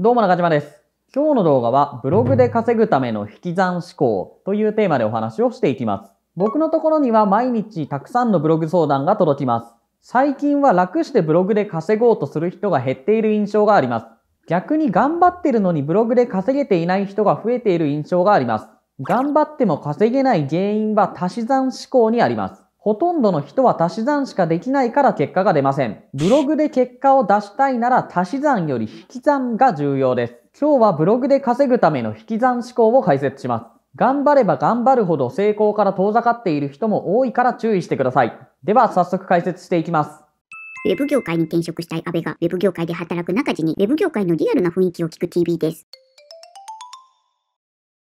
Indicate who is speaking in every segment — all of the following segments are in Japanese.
Speaker 1: どうも中島です。今日の動画はブログで稼ぐための引き算思考というテーマでお話をしていきます。僕のところには毎日たくさんのブログ相談が届きます。最近は楽してブログで稼ごうとする人が減っている印象があります。逆に頑張ってるのにブログで稼げていない人が増えている印象があります。頑張っても稼げない原因は足し算思考にあります。ほとんどの人は足し算しかできないから結果が出ません。ブログで結果を出したいなら足し算より引き算が重要です。今日はブログで稼ぐための引き算思考を解説します。頑張れば頑張るほど成功から遠ざかっている人も多いから注意してください。では早速解説していきます。ウェブ業界に転職したい阿部がウェブ業界で働く中地にウェブ業界のリアルな雰囲気を聞く TV です。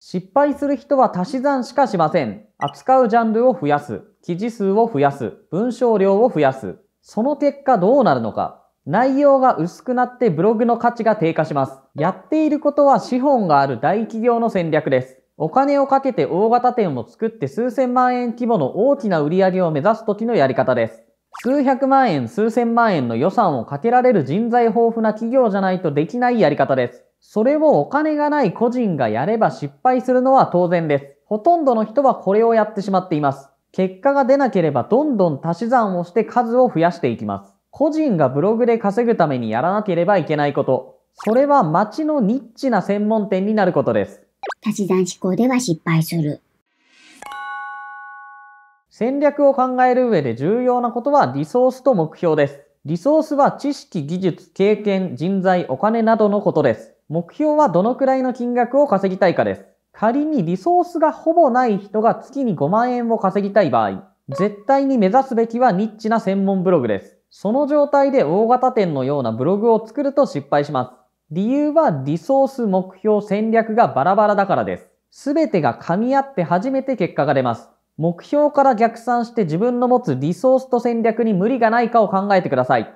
Speaker 1: 失敗する人は足し算しかしません。扱うジャンルを増やす。記事数を増やす、文章量を増やす。その結果どうなるのか。内容が薄くなってブログの価値が低下します。やっていることは資本がある大企業の戦略です。お金をかけて大型店を作って数千万円規模の大きな売り上げを目指す時のやり方です。数百万円、数千万円の予算をかけられる人材豊富な企業じゃないとできないやり方です。それをお金がない個人がやれば失敗するのは当然です。ほとんどの人はこれをやってしまっています。結果が出なければどんどん足し算をして数を増やしていきます。個人がブログで稼ぐためにやらなければいけないこと。それは街のニッチな専門店になることです。足し算思考では失敗する。戦略を考える上で重要なことはリソースと目標です。リソースは知識、技術、経験、人材、お金などのことです。目標はどのくらいの金額を稼ぎたいかです。仮にリソースがほぼない人が月に5万円を稼ぎたい場合、絶対に目指すべきはニッチな専門ブログです。その状態で大型店のようなブログを作ると失敗します。理由はリソース、目標、戦略がバラバラだからです。すべてが噛み合って初めて結果が出ます。目標から逆算して自分の持つリソースと戦略に無理がないかを考えてください。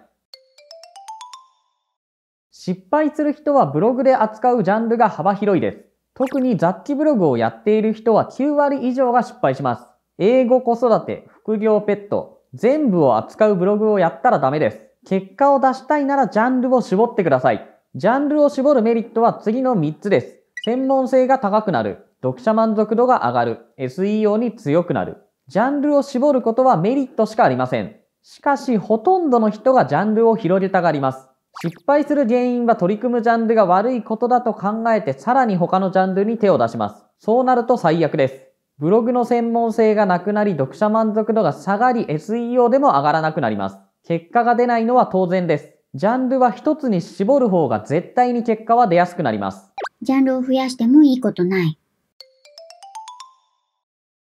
Speaker 1: 失敗する人はブログで扱うジャンルが幅広いです。特に雑記ブログをやっている人は9割以上が失敗します。英語子育て、副業ペット、全部を扱うブログをやったらダメです。結果を出したいならジャンルを絞ってください。ジャンルを絞るメリットは次の3つです。専門性が高くなる。読者満足度が上がる。SEO に強くなる。ジャンルを絞ることはメリットしかありません。しかし、ほとんどの人がジャンルを広げたがります。失敗する原因は取り組むジャンルが悪いことだと考えてさらに他のジャンルに手を出します。そうなると最悪です。ブログの専門性がなくなり読者満足度が下がり SEO でも上がらなくなります。結果が出ないのは当然です。ジャンルは一つに絞る方が絶対に結果は出やすくなります。ジャンルを増やしてもいいことない。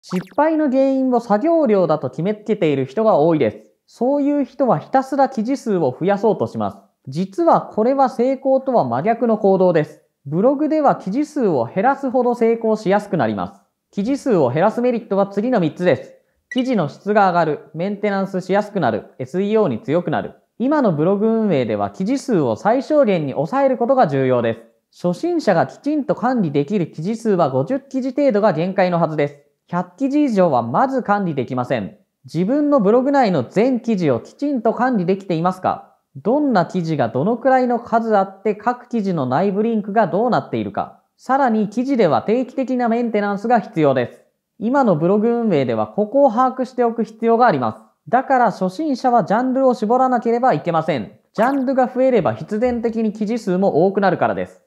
Speaker 1: 失敗の原因を作業量だと決めつけている人が多いです。そういう人はひたすら記事数を増やそうとします。実はこれは成功とは真逆の行動です。ブログでは記事数を減らすほど成功しやすくなります。記事数を減らすメリットは次の3つです。記事の質が上がる、メンテナンスしやすくなる、SEO に強くなる。今のブログ運営では記事数を最小限に抑えることが重要です。初心者がきちんと管理できる記事数は50記事程度が限界のはずです。100記事以上はまず管理できません。自分のブログ内の全記事をきちんと管理できていますかどんな記事がどのくらいの数あって各記事の内部リンクがどうなっているか。さらに記事では定期的なメンテナンスが必要です。今のブログ運営ではここを把握しておく必要があります。だから初心者はジャンルを絞らなければいけません。ジャンルが増えれば必然的に記事数も多くなるからです。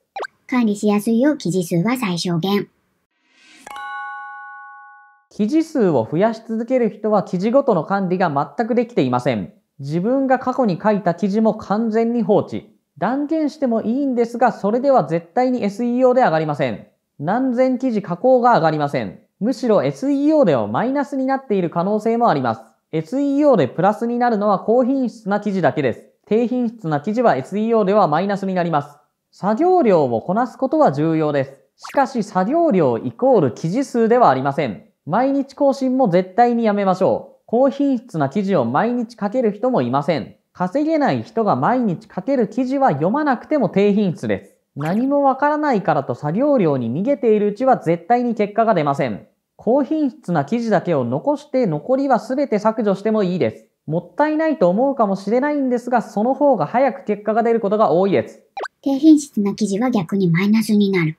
Speaker 1: 管理しやすいよう記事数は最小限。記事数を増やし続ける人は記事ごとの管理が全くできていません。自分が過去に書いた記事も完全に放置。断言してもいいんですが、それでは絶対に SEO で上がりません。何千記事加工が上がりません。むしろ SEO ではマイナスになっている可能性もあります。SEO でプラスになるのは高品質な記事だけです。低品質な記事は SEO ではマイナスになります。作業量をこなすことは重要です。しかし作業量イコール記事数ではありません。毎日更新も絶対にやめましょう。高品質な記事を毎日書ける人もいません。稼げない人が毎日書ける記事は読まなくても低品質です。何もわからないからと作業量に逃げているうちは絶対に結果が出ません。高品質な記事だけを残して残りは全て削除してもいいです。もったいないと思うかもしれないんですが、その方が早く結果が出ることが多いです。低品質な記事は逆にマイナスになる。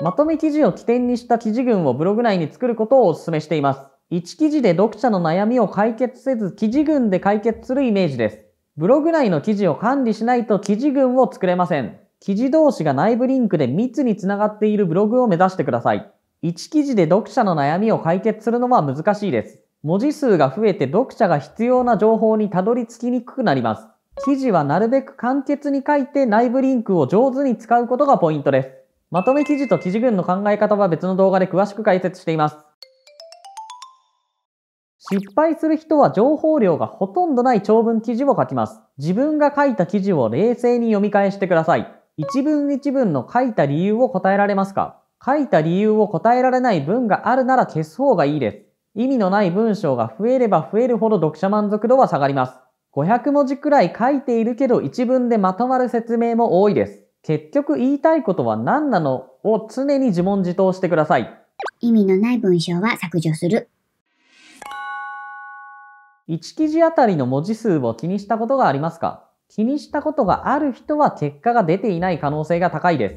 Speaker 1: まとめ記事を起点にした記事群をブログ内に作ることをお勧めしています。1記事で読者の悩みを解決せず、記事群で解決するイメージです。ブログ内の記事を管理しないと記事群を作れません。記事同士が内部リンクで密につながっているブログを目指してください。1記事で読者の悩みを解決するのは難しいです。文字数が増えて読者が必要な情報にたどり着きにくくなります。記事はなるべく簡潔に書いて内部リンクを上手に使うことがポイントです。まとめ記事と記事群の考え方は別の動画で詳しく解説しています。失敗する人は情報量がほとんどない長文記事を書きます。自分が書いた記事を冷静に読み返してください。一文一文の書いた理由を答えられますか書いた理由を答えられない文があるなら消す方がいいです。意味のない文章が増えれば増えるほど読者満足度は下がります。500文字くらい書いているけど一文でまとまる説明も多いです。結局言いたいことは何なのを常に自問自答してください。意味のない文章は削除する。1記事あたりの文字数を気にしたことがありますか気にしたことがある人は結果が出ていない可能性が高いです。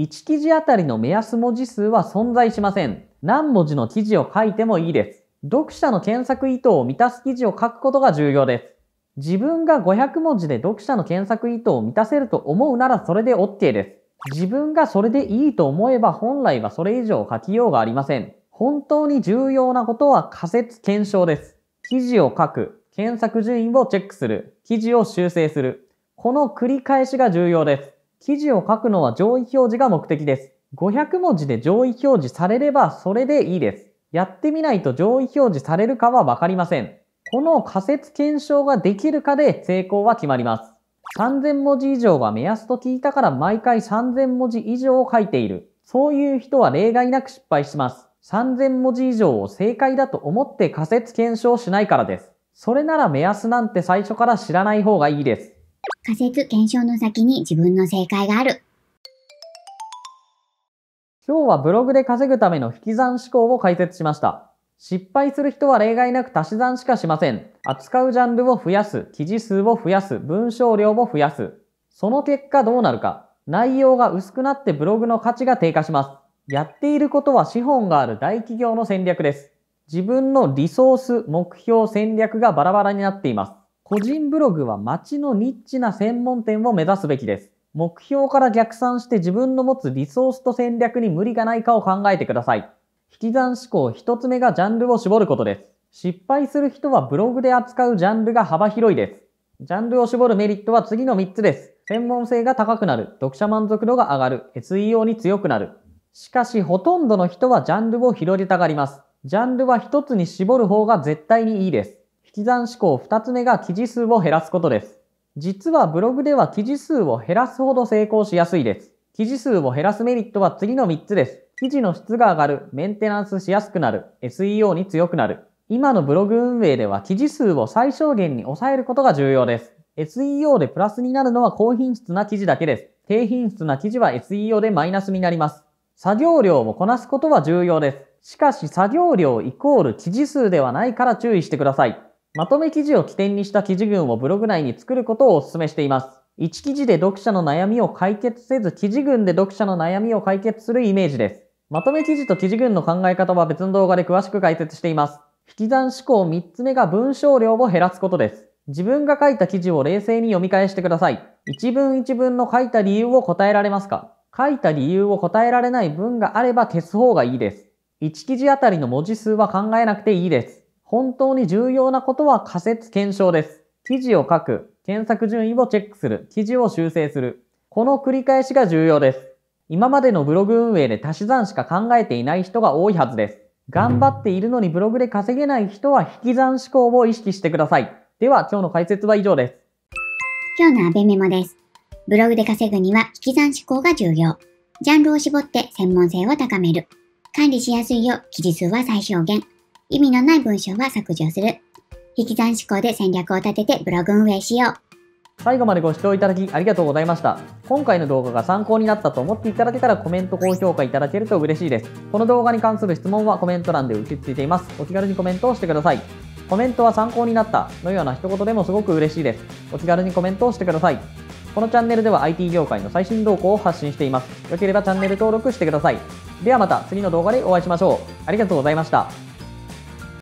Speaker 1: 1記事あたりの目安文字数は存在しません。何文字の記事を書いてもいいです。読者の検索意図を満たす記事を書くことが重要です。自分が500文字で読者の検索意図を満たせると思うならそれで OK です。自分がそれでいいと思えば本来はそれ以上書きようがありません。本当に重要なことは仮説検証です。記事を書く、検索順位をチェックする、記事を修正する。この繰り返しが重要です。記事を書くのは上位表示が目的です。500文字で上位表示されればそれでいいです。やってみないと上位表示されるかはわかりません。この仮説検証ができるかで成功は決まります。3000文字以上が目安と聞いたから毎回3000文字以上を書いている。そういう人は例外なく失敗します。3000文字以上を正解だと思って仮説検証しないからです。それなら目安なんて最初から知らない方がいいです。仮説検証の先に自分の正解がある。今日はブログで稼ぐための引き算思考を解説しました。失敗する人は例外なく足し算しかしません。扱うジャンルを増やす、記事数を増やす、文章量を増やす。その結果どうなるか。内容が薄くなってブログの価値が低下します。やっていることは資本がある大企業の戦略です。自分のリソース、目標、戦略がバラバラになっています。個人ブログは街のニッチな専門店を目指すべきです。目標から逆算して自分の持つリソースと戦略に無理がないかを考えてください。引き算思考一つ目がジャンルを絞ることです。失敗する人はブログで扱うジャンルが幅広いです。ジャンルを絞るメリットは次の3つです。専門性が高くなる、読者満足度が上がる、SEO に強くなる。しかしほとんどの人はジャンルを広げたがります。ジャンルは一つに絞る方が絶対にいいです。引き算思考二つ目が記事数を減らすことです。実はブログでは記事数を減らすほど成功しやすいです。記事数を減らすメリットは次の3つです。記事の質が上がる、メンテナンスしやすくなる、SEO に強くなる。今のブログ運営では記事数を最小限に抑えることが重要です。SEO でプラスになるのは高品質な記事だけです。低品質な記事は SEO でマイナスになります。作業量をこなすことは重要です。しかし作業量イコール記事数ではないから注意してください。まとめ記事を起点にした記事群をブログ内に作ることをお勧めしています。1記事で読者の悩みを解決せず記事群で読者の悩みを解決するイメージです。まとめ記事と記事群の考え方は別の動画で詳しく解説しています。引き算思考3つ目が文章量を減らすことです。自分が書いた記事を冷静に読み返してください。一文一文の書いた理由を答えられますか書いた理由を答えられない文があれば消す方がいいです。1記事あたりの文字数は考えなくていいです。本当に重要なことは仮説検証です。記事を書く、検索順位をチェックする、記事を修正する。この繰り返しが重要です。今までのブログ運営で足し算しか考えていない人が多いはずです。頑張っているのにブログで稼げない人は引き算思考を意識してください。では、今日の解説は以上です。今日のアベメモです。ブログで稼ぐには引き算思考が重要。ジャンルを絞って専門性を高める。管理しやすいよう記事数は最小限。意味のない文章は削除する。引き算思考で戦略を立ててブログ運営しよう。最後までご視聴いただきありがとうございました。今回の動画が参考になったと思っていただけたらコメント、高評価いただけると嬉しいです。この動画に関する質問はコメント欄で受け付けています。お気軽にコメントをしてください。コメントは参考になったのような一言でもすごく嬉しいです。お気軽にコメントをしてください。このチャンネルでは IT 業界の最新動向を発信しています。よければチャンネル登録してください。ではまた次の動画でお会いしましょう。ありがとうございました。